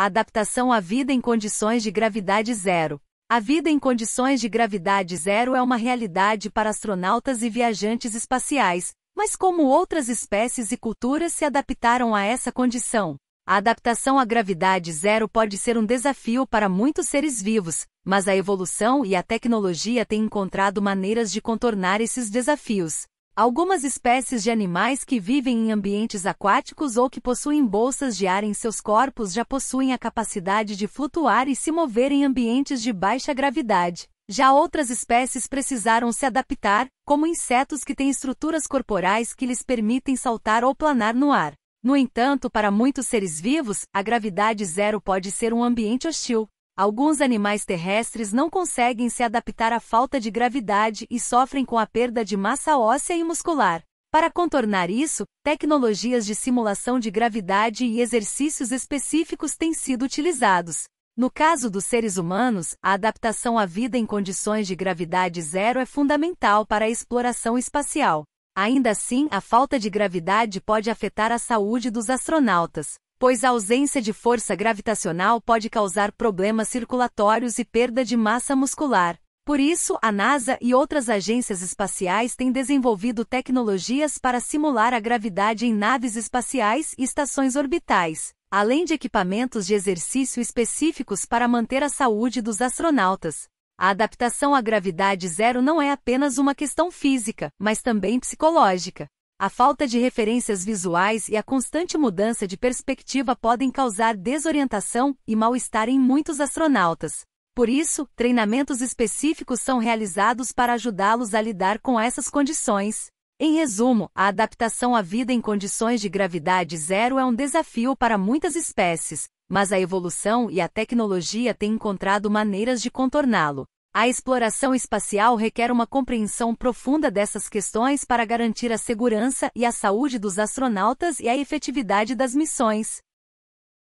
A adaptação à vida em condições de gravidade zero. A vida em condições de gravidade zero é uma realidade para astronautas e viajantes espaciais, mas como outras espécies e culturas se adaptaram a essa condição? A adaptação à gravidade zero pode ser um desafio para muitos seres vivos, mas a evolução e a tecnologia têm encontrado maneiras de contornar esses desafios. Algumas espécies de animais que vivem em ambientes aquáticos ou que possuem bolsas de ar em seus corpos já possuem a capacidade de flutuar e se mover em ambientes de baixa gravidade. Já outras espécies precisaram se adaptar, como insetos que têm estruturas corporais que lhes permitem saltar ou planar no ar. No entanto, para muitos seres vivos, a gravidade zero pode ser um ambiente hostil, Alguns animais terrestres não conseguem se adaptar à falta de gravidade e sofrem com a perda de massa óssea e muscular. Para contornar isso, tecnologias de simulação de gravidade e exercícios específicos têm sido utilizados. No caso dos seres humanos, a adaptação à vida em condições de gravidade zero é fundamental para a exploração espacial. Ainda assim, a falta de gravidade pode afetar a saúde dos astronautas pois a ausência de força gravitacional pode causar problemas circulatórios e perda de massa muscular. Por isso, a NASA e outras agências espaciais têm desenvolvido tecnologias para simular a gravidade em naves espaciais e estações orbitais, além de equipamentos de exercício específicos para manter a saúde dos astronautas. A adaptação à gravidade zero não é apenas uma questão física, mas também psicológica. A falta de referências visuais e a constante mudança de perspectiva podem causar desorientação e mal-estar em muitos astronautas. Por isso, treinamentos específicos são realizados para ajudá-los a lidar com essas condições. Em resumo, a adaptação à vida em condições de gravidade zero é um desafio para muitas espécies, mas a evolução e a tecnologia têm encontrado maneiras de contorná-lo. A exploração espacial requer uma compreensão profunda dessas questões para garantir a segurança e a saúde dos astronautas e a efetividade das missões.